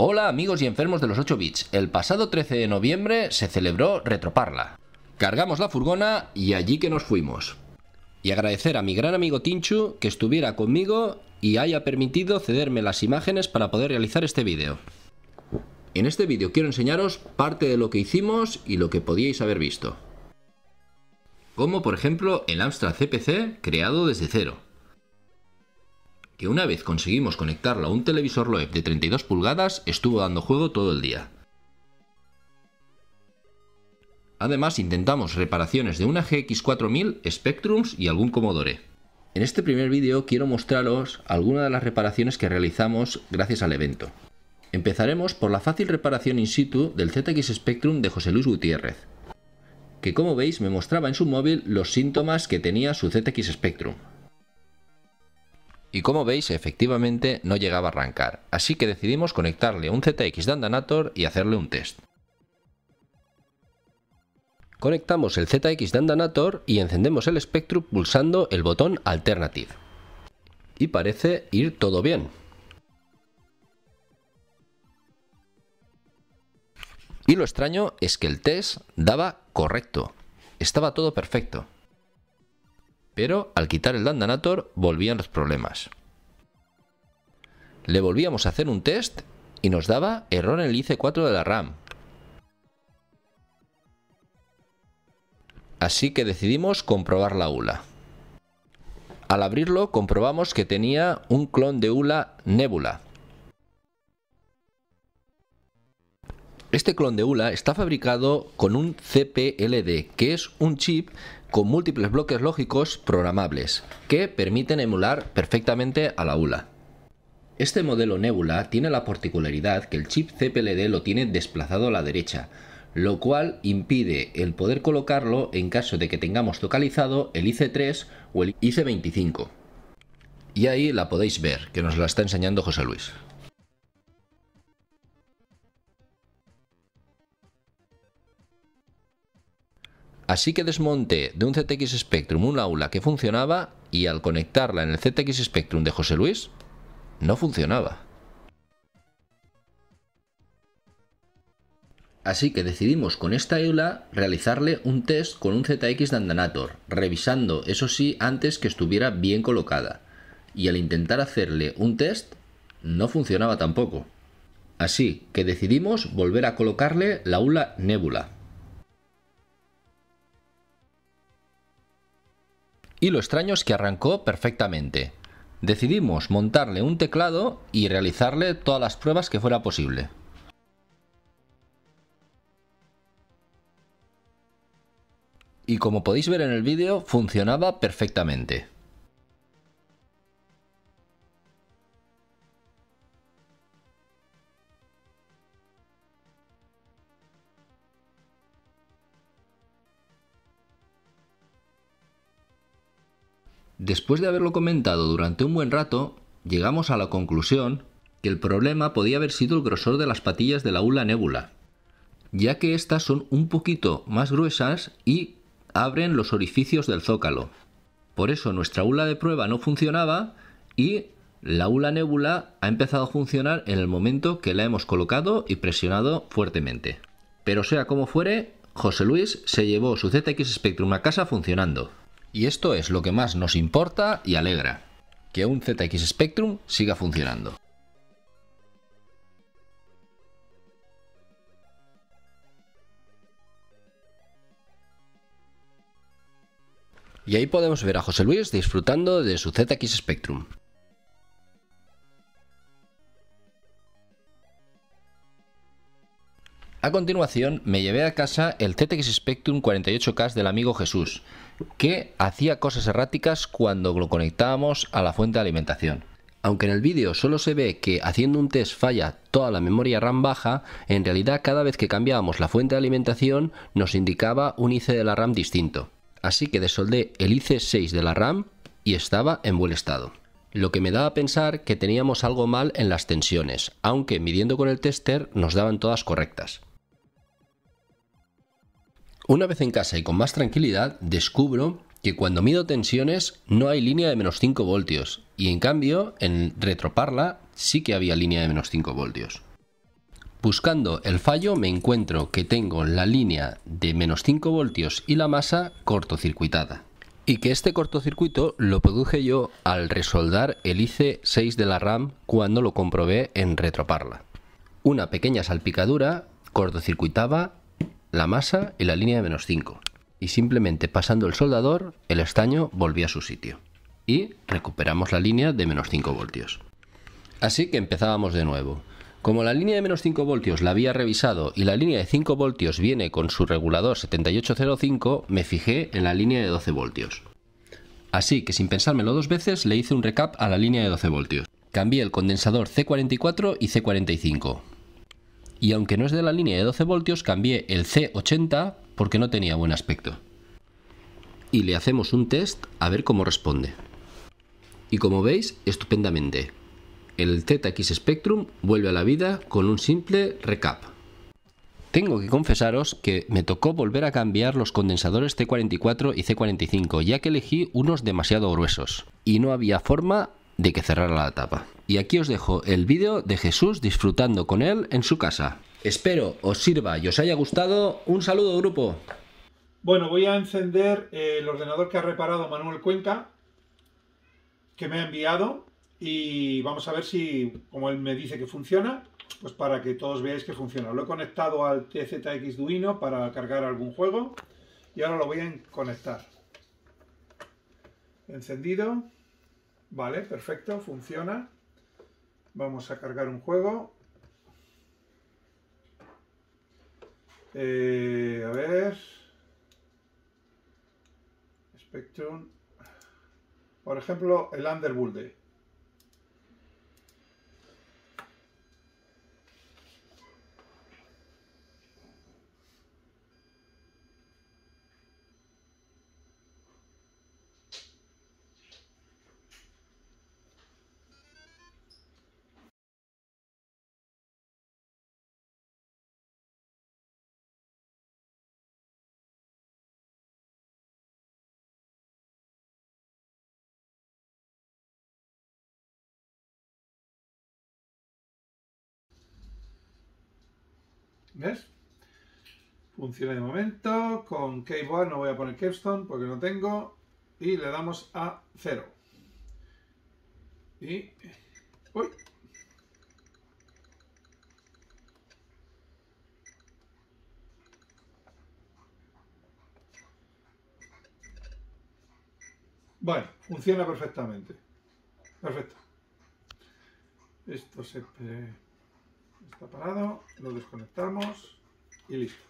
Hola amigos y enfermos de los 8 bits, el pasado 13 de noviembre se celebró Retroparla. Cargamos la furgona y allí que nos fuimos. Y agradecer a mi gran amigo Tinchu que estuviera conmigo y haya permitido cederme las imágenes para poder realizar este vídeo. En este vídeo quiero enseñaros parte de lo que hicimos y lo que podíais haber visto. Como por ejemplo el Amstrad CPC creado desde cero que una vez conseguimos conectarlo a un televisor Loeb de 32 pulgadas, estuvo dando juego todo el día. Además intentamos reparaciones de una GX4000, Spectrums y algún Commodore. En este primer vídeo quiero mostraros algunas de las reparaciones que realizamos gracias al evento. Empezaremos por la fácil reparación in situ del ZX Spectrum de José Luis Gutiérrez, que como veis me mostraba en su móvil los síntomas que tenía su ZX Spectrum, y como veis, efectivamente no llegaba a arrancar, así que decidimos conectarle un ZX Andanator y hacerle un test. Conectamos el ZX Andanator y encendemos el Spectrum pulsando el botón Alternative. Y parece ir todo bien. Y lo extraño es que el test daba correcto. Estaba todo perfecto. Pero al quitar el Dandanator volvían los problemas. Le volvíamos a hacer un test y nos daba error en el IC4 de la RAM. Así que decidimos comprobar la ULA. Al abrirlo comprobamos que tenía un clon de ULA Nebula, Este clon de ULA está fabricado con un CPLD, que es un chip con múltiples bloques lógicos programables, que permiten emular perfectamente a la ULA. Este modelo Nebula tiene la particularidad que el chip CPLD lo tiene desplazado a la derecha, lo cual impide el poder colocarlo en caso de que tengamos localizado el IC3 o el IC25. Y ahí la podéis ver, que nos la está enseñando José Luis. Así que desmonté de un ZX Spectrum una aula que funcionaba y al conectarla en el ZX Spectrum de José Luis, no funcionaba. Así que decidimos con esta aula realizarle un test con un ZX Andanator, revisando eso sí antes que estuviera bien colocada. Y al intentar hacerle un test, no funcionaba tampoco. Así que decidimos volver a colocarle la aula Nebula. Y lo extraño es que arrancó perfectamente. Decidimos montarle un teclado y realizarle todas las pruebas que fuera posible. Y como podéis ver en el vídeo, funcionaba perfectamente. Después de haberlo comentado durante un buen rato, llegamos a la conclusión que el problema podía haber sido el grosor de las patillas de la Ula Nebula, ya que estas son un poquito más gruesas y abren los orificios del zócalo. Por eso nuestra Ula de prueba no funcionaba y la Ula Nebula ha empezado a funcionar en el momento que la hemos colocado y presionado fuertemente. Pero sea como fuere, José Luis se llevó su ZX Spectrum a casa funcionando. Y esto es lo que más nos importa y alegra, que un ZX Spectrum siga funcionando. Y ahí podemos ver a José Luis disfrutando de su ZX Spectrum. A continuación, me llevé a casa el CTX Spectrum 48K del amigo Jesús, que hacía cosas erráticas cuando lo conectábamos a la fuente de alimentación. Aunque en el vídeo solo se ve que haciendo un test falla toda la memoria RAM baja, en realidad cada vez que cambiábamos la fuente de alimentación nos indicaba un IC de la RAM distinto. Así que desoldé el IC6 de la RAM y estaba en buen estado. Lo que me daba a pensar que teníamos algo mal en las tensiones, aunque midiendo con el tester nos daban todas correctas. Una vez en casa y con más tranquilidad, descubro que cuando mido tensiones no hay línea de menos 5 voltios y en cambio en retroparla sí que había línea de menos 5 voltios. Buscando el fallo me encuentro que tengo la línea de menos 5 voltios y la masa cortocircuitada y que este cortocircuito lo produje yo al resoldar el IC6 de la RAM cuando lo comprobé en retroparla. Una pequeña salpicadura cortocircuitaba la masa y la línea de menos 5. Y simplemente pasando el soldador, el estaño volvía a su sitio. Y recuperamos la línea de menos 5 voltios. Así que empezábamos de nuevo. Como la línea de menos 5 voltios la había revisado y la línea de 5 voltios viene con su regulador 7805, me fijé en la línea de 12 voltios. Así que sin pensármelo dos veces le hice un recap a la línea de 12 voltios. Cambié el condensador C44 y C45 y aunque no es de la línea de 12 voltios, cambié el C80 porque no tenía buen aspecto. Y le hacemos un test a ver cómo responde. Y como veis, estupendamente. El ZX Spectrum vuelve a la vida con un simple recap. Tengo que confesaros que me tocó volver a cambiar los condensadores C44 y C45, ya que elegí unos demasiado gruesos, y no había forma de que cerrara la tapa. Y aquí os dejo el vídeo de Jesús disfrutando con él en su casa. Espero os sirva y os haya gustado. Un saludo grupo. Bueno, voy a encender el ordenador que ha reparado Manuel Cuenca, que me ha enviado, y vamos a ver si, como él me dice que funciona, pues para que todos veáis que funciona. Lo he conectado al TZX Duino para cargar algún juego, y ahora lo voy a conectar. Encendido. Vale, perfecto, funciona. Vamos a cargar un juego. Eh, a ver. Spectrum. Por ejemplo, el Underbull ¿Ves? Funciona de momento. Con Keyboard no voy a poner Keystone porque no tengo. Y le damos a cero. Y... ¡Uy! Bueno, funciona perfectamente. Perfecto. Esto se... Está parado, lo desconectamos y listo.